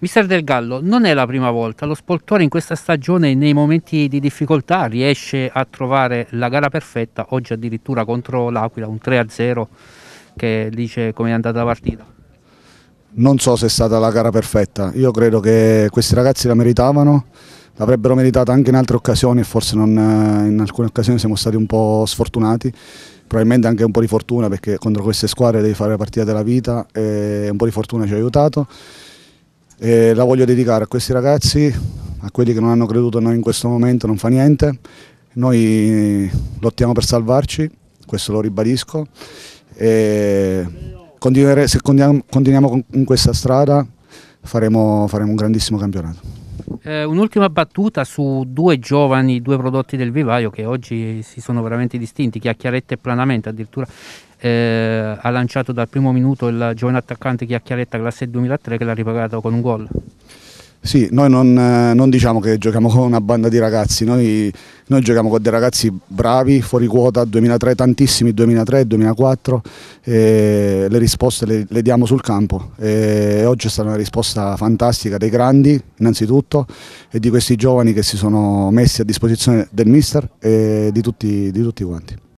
Mister Del Gallo, non è la prima volta, lo Spoltore in questa stagione nei momenti di difficoltà riesce a trovare la gara perfetta, oggi addirittura contro l'Aquila, un 3-0 che dice come è andata la partita. Non so se è stata la gara perfetta, io credo che questi ragazzi la meritavano, l'avrebbero meritata anche in altre occasioni e forse non, eh, in alcune occasioni siamo stati un po' sfortunati probabilmente anche un po' di fortuna perché contro queste squadre devi fare la partita della vita e un po' di fortuna ci ha aiutato e la voglio dedicare a questi ragazzi, a quelli che non hanno creduto a noi in questo momento, non fa niente. Noi lottiamo per salvarci, questo lo ribadisco. E se continuiamo in questa strada faremo, faremo un grandissimo campionato. Eh, un'ultima battuta su due giovani, due prodotti del vivaio che oggi si sono veramente distinti, Chiacchiaretta e Planamente addirittura eh, ha lanciato dal primo minuto il giovane attaccante Chiacchiaretta classe 2003 che l'ha ripagato con un gol. Sì, noi non, eh, non, diciamo che giochiamo con una banda di ragazzi, noi, noi, giochiamo con dei ragazzi bravi, fuori quota, 2003, tantissimi, 2003, 2004, e le risposte le, le diamo sul campo e oggi è stata una risposta fantastica dei grandi innanzitutto e di questi giovani che si sono messi a disposizione del mister e di tutti, di tutti quanti.